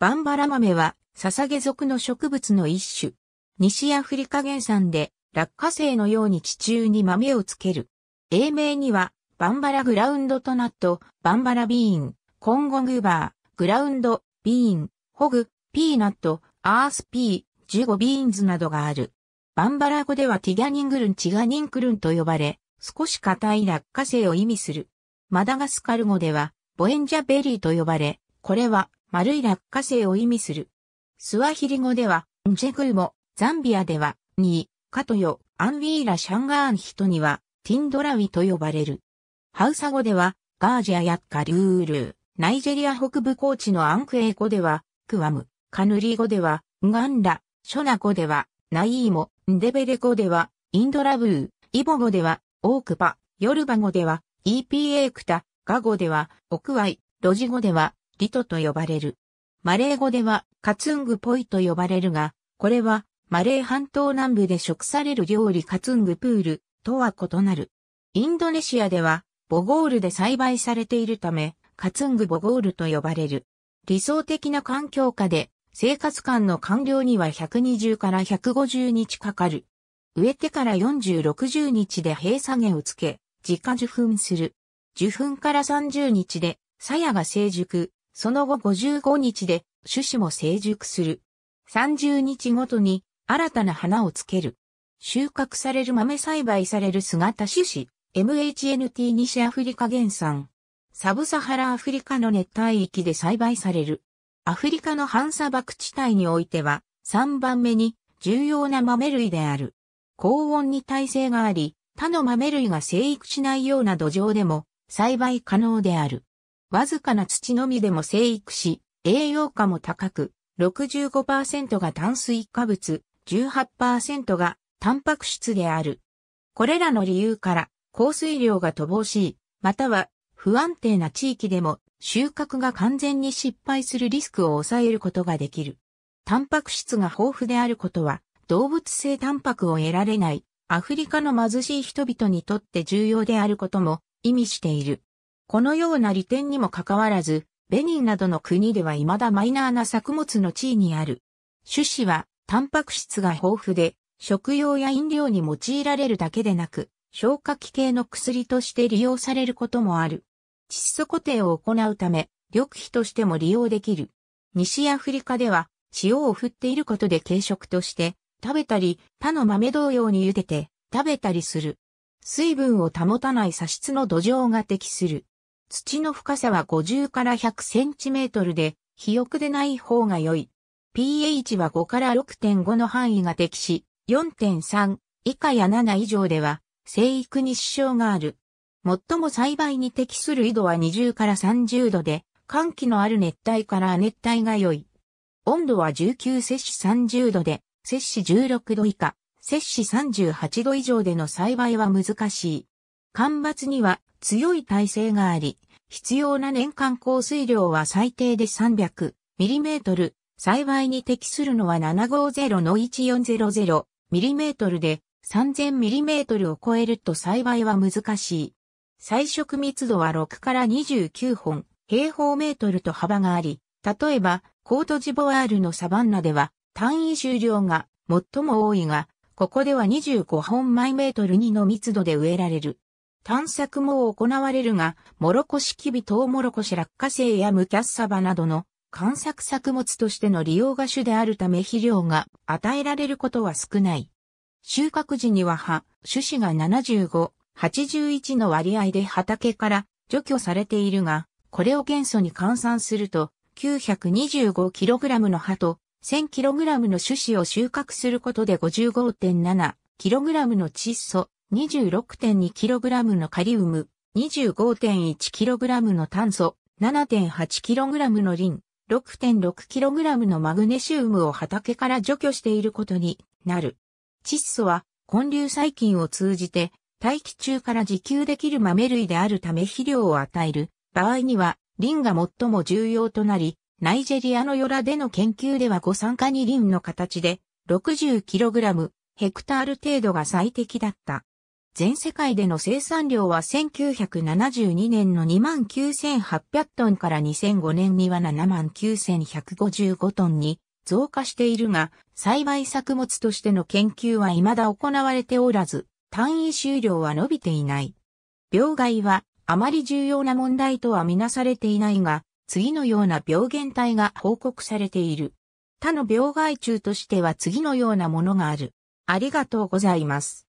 バンバラ豆は、ササゲ属の植物の一種。西アフリカ原産で、落花生のように地中に豆をつける。英名には、バンバラグラウンドとナット、バンバラビーン、コンゴグーバー、グラウンド、ビーン、ホグ、ピーナット、アースピー、ジュゴビーンズなどがある。バンバラ語ではティガニングルンチガニンクルンと呼ばれ、少し硬い落花生を意味する。マダガスカル語では、ボエンジャベリーと呼ばれ、これは丸い落花生を意味する。スワヒリ語では、ンジェグーモ、ザンビアでは、ニー、カトヨ、アンウィーラ・シャンガーン人には、ティンドラウィと呼ばれる。ハウサ語では、ガージアやカルールー、ナイジェリア北部高地のアンクエイ語では、クワム、カヌリ語では、ガンラ、ショナ語では、ナイーモ、ンデベレ語では、インドラブー、イボ語では、オークパ、ヨルバ語では、EPA クタ、ガ語では、オクワイ、ロジ語では、リトと呼ばれる。マレー語ではカツングポイと呼ばれるが、これはマレー半島南部で食される料理カツングプールとは異なる。インドネシアではボゴールで栽培されているため、カツングボゴールと呼ばれる。理想的な環境下で生活感の完了には120から150日かかる。植えてから40、60日で閉鎖げをつけ、自家受粉する。受粉から30日で、鞘が成熟、その後55日で種子も成熟する。30日ごとに新たな花をつける。収穫される豆栽培される姿種子、MHNT 西アフリカ原産。サブサハラアフリカの熱帯域で栽培される。アフリカの半砂漠地帯においては3番目に重要な豆類である。高温に耐性があり、他の豆類が生育しないような土壌でも栽培可能である。わずかな土のみでも生育し、栄養価も高く、65%が炭水化物、18%がタンパク質である。これらの理由から、降水量が乏しい、または不安定な地域でも収穫が完全に失敗するリスクを抑えることができる。タンパク質が豊富であることは、動物性タンパクを得られない、アフリカの貧しい人々にとって重要であることも意味している。このような利点にもかかわらず、ベニンなどの国では未だマイナーな作物の地位にある。種子は、タンパク質が豊富で、食用や飲料に用いられるだけでなく、消化器系の薬として利用されることもある。窒素固定を行うため、緑肥としても利用できる。西アフリカでは、塩を振っていることで軽食として、食べたり、他の豆同様に茹でて、食べたりする。水分を保たない砂質の土壌が適する。土の深さは50から100センチメートルで、肥沃でない方が良い。pH は5から6.5の範囲が適し、4.3以下や7以上では、生育に支障がある。最も栽培に適する緯度は20から30度で、寒気のある熱帯から亜熱帯が良い。温度は19摂氏30度で、摂氏16度以下、摂氏38度以上での栽培は難しい。干ばつには強い耐性があり、必要な年間降水量は最低で3 0 0トル、栽培に適するのは7 5 0 1 4 0 0トルで3 0 0 0トルを超えると栽培は難しい。最植密度は6から29本、平方メートルと幅があり、例えば、コートジボワールのサバンナでは、単位重量が最も多いが、ここでは25本マイメートルにの密度で植えられる。探索も行われるが、モロコシキビトウモロコシ落花生やムキャッサバなどの観作作物としての利用が主であるため肥料が与えられることは少ない。収穫時には葉、種子が75、81の割合で畑から除去されているが、これを元素に換算すると、925kg の葉と 1000kg の種子を収穫することで 55.7kg の窒素、26.2kg のカリウム、25.1kg の炭素、7.8kg のリン、6.6kg のマグネシウムを畑から除去していることになる。窒素は根粒細菌を通じて大気中から自給できる豆類であるため肥料を与える場合にはリンが最も重要となり、ナイジェリアのヨラでの研究では誤酸化にリンの形で 60kg ヘクタール程度が最適だった。全世界での生産量は1972年の29,800トンから2005年には79,155トンに増加しているが、栽培作物としての研究は未だ行われておらず、単位収量は伸びていない。病害はあまり重要な問題とはみなされていないが、次のような病原体が報告されている。他の病害虫としては次のようなものがある。ありがとうございます。